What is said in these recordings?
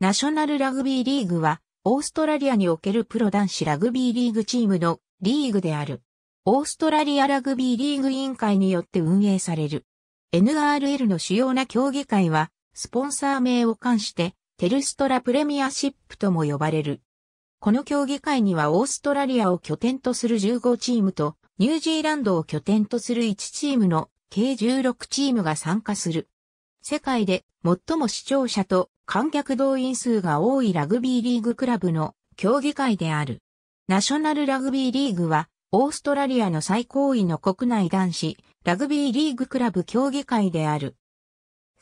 ナショナルラグビーリーグは、オーストラリアにおけるプロ男子ラグビーリーグチームのリーグである。オーストラリアラグビーリーグ委員会によって運営される。NRL の主要な競技会は、スポンサー名を冠して、テルストラプレミアシップとも呼ばれる。この競技会にはオーストラリアを拠点とする15チームと、ニュージーランドを拠点とする1チームの計16チームが参加する。世界で最も視聴者と観客動員数が多いラグビーリーグクラブの競技会である。ナショナルラグビーリーグは、オーストラリアの最高位の国内男子、ラグビーリーグクラブ競技会である。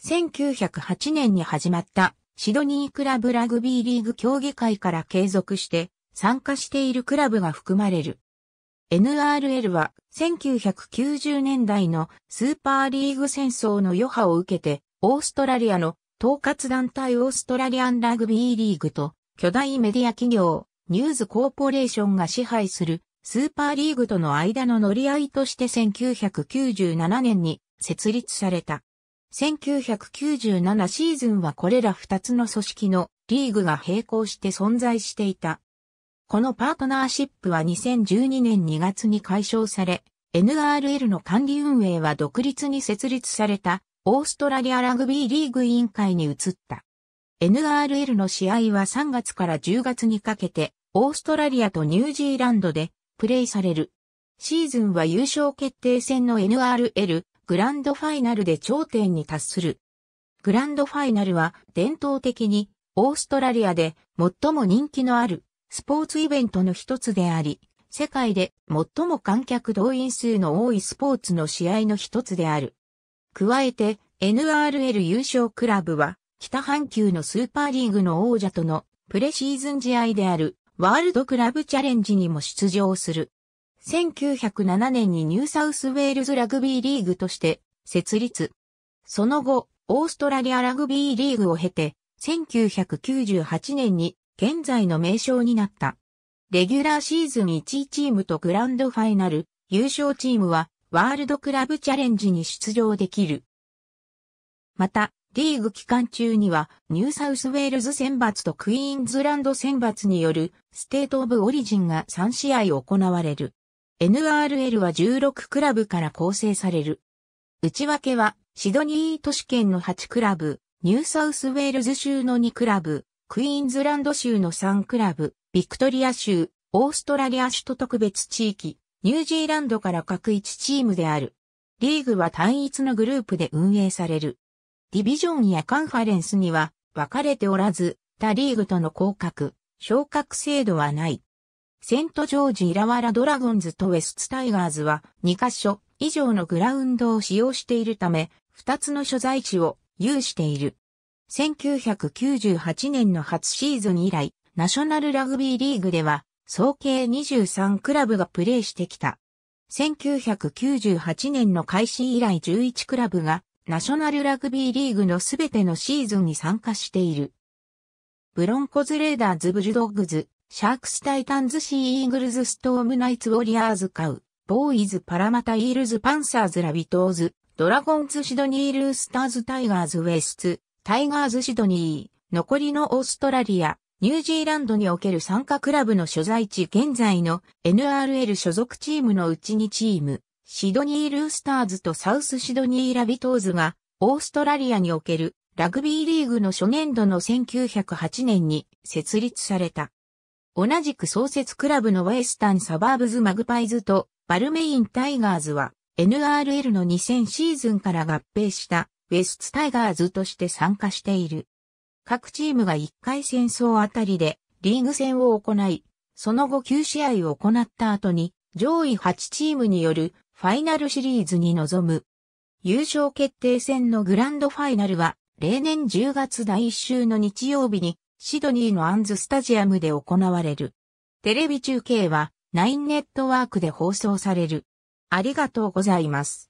1908年に始まったシドニークラブラグビーリーグ競技会から継続して参加しているクラブが含まれる。NRL は1990年代のスーパーリーグ戦争の余波を受けてオーストラリアの統括団体オーストラリアンラグビーリーグと巨大メディア企業ニューズコーポレーションが支配するスーパーリーグとの間の乗り合いとして1997年に設立された。1997シーズンはこれら2つの組織のリーグが並行して存在していた。このパートナーシップは2012年2月に解消され、NRL の管理運営は独立に設立されたオーストラリアラグビーリーグ委員会に移った。NRL の試合は3月から10月にかけて、オーストラリアとニュージーランドでプレイされる。シーズンは優勝決定戦の NRL グランドファイナルで頂点に達する。グランドファイナルは伝統的にオーストラリアで最も人気のあるスポーツイベントの一つであり、世界で最も観客動員数の多いスポーツの試合の一つである。加えて NRL 優勝クラブは北半球のスーパーリーグの王者とのプレシーズン試合であるワールドクラブチャレンジにも出場する。1907年にニューサウスウェールズラグビーリーグとして設立。その後、オーストラリアラグビーリーグを経て、1998年に現在の名称になった。レギュラーシーズン1チームとグランドファイナル優勝チームはワールドクラブチャレンジに出場できる。また、リーグ期間中には、ニューサウスウェールズ選抜とクイーンズランド選抜による、ステートオブオリジンが3試合行われる。NRL は16クラブから構成される。内訳は、シドニー都市圏の8クラブ、ニューサウスウェールズ州の2クラブ、クイーンズランド州の3クラブ、ビクトリア州、オーストラリア首都特別地域、ニュージーランドから各1チームである。リーグは単一のグループで運営される。ディビジョンやカンファレンスには分かれておらず、他リーグとの降格、昇格制度はない。セントジョージ・イラワラドラゴンズとウェスツ・タイガーズは2カ所以上のグラウンドを使用しているため、2つの所在地を有している。1998年の初シーズン以来、ナショナルラグビーリーグでは総計23クラブがプレーしてきた。1998年の開始以来11クラブがナショナルラグビーリーグのすべてのシーズンに参加している。ブロンコズレーダーズブルドッグズ、シャークスタイタンズシーイーグルズストームナイツウォリアーズカウ、ボーイズパラマタイールズパンサーズラビトーズ、ドラゴンズシドニールースターズタイガーズウイスツ、タイガーズシドニー、残りのオーストラリア、ニュージーランドにおける参加クラブの所在地現在の NRL 所属チームのうちにチーム、シドニールースターズとサウスシドニーラビトーズが、オーストラリアにおけるラグビーリーグの初年度の1908年に設立された。同じく創設クラブのウェスタンサバーブズマグパイズとバルメインタイガーズは NRL の2000シーズンから合併したウェスツタイガーズとして参加している。各チームが1回戦争あたりでリーグ戦を行い、その後9試合を行った後に上位8チームによるファイナルシリーズに臨む。優勝決定戦のグランドファイナルは例年10月第1週の日曜日にシドニーのアンズスタジアムで行われる。テレビ中継はナインネットワークで放送される。ありがとうございます。